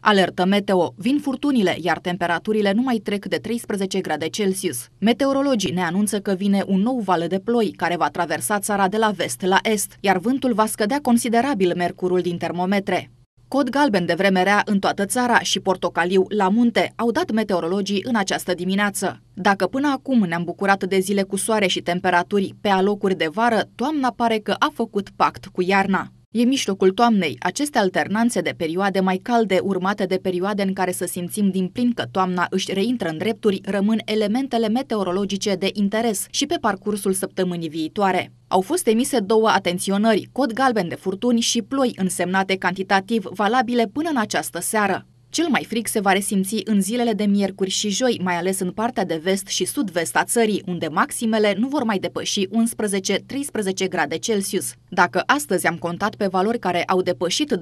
Alertă meteo, vin furtunile, iar temperaturile nu mai trec de 13 grade Celsius. Meteorologii ne anunță că vine un nou val de ploi care va traversa țara de la vest la est, iar vântul va scădea considerabil mercurul din termometre. Cod galben de vreme rea în toată țara și portocaliu la munte au dat meteorologii în această dimineață. Dacă până acum ne-am bucurat de zile cu soare și temperaturi pe alocuri de vară, toamna pare că a făcut pact cu iarna. E mijlocul toamnei. Aceste alternanțe de perioade mai calde, urmate de perioade în care să simțim din plin că toamna își reintră în drepturi, rămân elementele meteorologice de interes și pe parcursul săptămânii viitoare. Au fost emise două atenționări, cod galben de furtuni și ploi însemnate cantitativ valabile până în această seară. Cel mai fric se va resimți în zilele de miercuri și joi, mai ales în partea de vest și sud-vest a țării, unde maximele nu vor mai depăși 11-13 grade Celsius. Dacă astăzi am contat pe valori care au depășit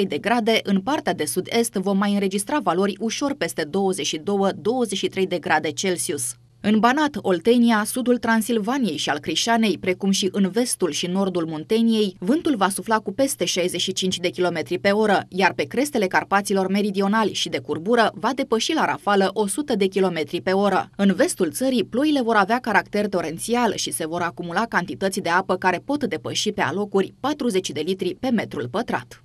22-23 de grade, în partea de sud-est vom mai înregistra valori ușor peste 22-23 de grade Celsius. În Banat, Oltenia, sudul Transilvaniei și al Crișanei, precum și în vestul și nordul Munteniei, vântul va sufla cu peste 65 de km pe oră, iar pe crestele Carpaților meridionali și de curbură va depăși la rafală 100 de km pe oră. În vestul țării, ploile vor avea caracter torențial și se vor acumula cantități de apă care pot depăși pe alocuri 40 de litri pe metrul pătrat.